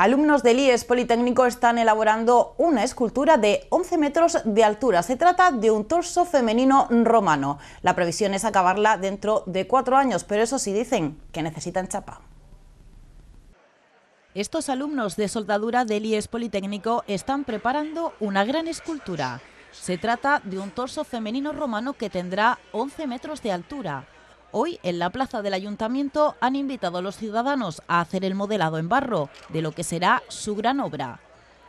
Alumnos del IES Politécnico están elaborando una escultura de 11 metros de altura. Se trata de un torso femenino romano. La previsión es acabarla dentro de cuatro años, pero eso sí dicen que necesitan chapa. Estos alumnos de soldadura del IES Politécnico están preparando una gran escultura. Se trata de un torso femenino romano que tendrá 11 metros de altura. Hoy, en la plaza del ayuntamiento, han invitado a los ciudadanos a hacer el modelado en barro de lo que será su gran obra.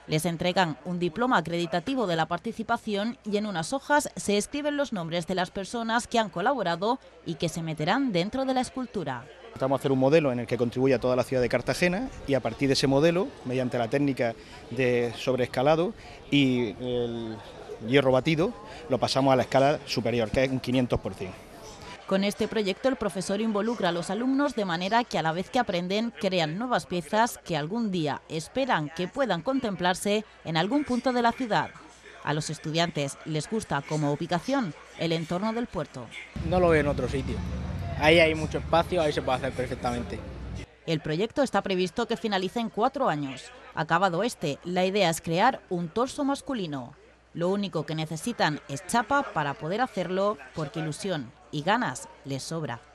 Les entregan un diploma acreditativo de la participación y en unas hojas se escriben los nombres de las personas que han colaborado y que se meterán dentro de la escultura. Estamos a hacer un modelo en el que contribuya toda la ciudad de Cartagena y a partir de ese modelo, mediante la técnica de sobreescalado y el hierro batido, lo pasamos a la escala superior, que es un 500%. Con este proyecto el profesor involucra a los alumnos de manera que a la vez que aprenden crean nuevas piezas que algún día esperan que puedan contemplarse en algún punto de la ciudad. A los estudiantes les gusta como ubicación el entorno del puerto. No lo veo en otro sitio. Ahí hay mucho espacio, ahí se puede hacer perfectamente. El proyecto está previsto que finalice en cuatro años. Acabado este, la idea es crear un torso masculino. Lo único que necesitan es chapa para poder hacerlo porque ilusión y ganas les sobra.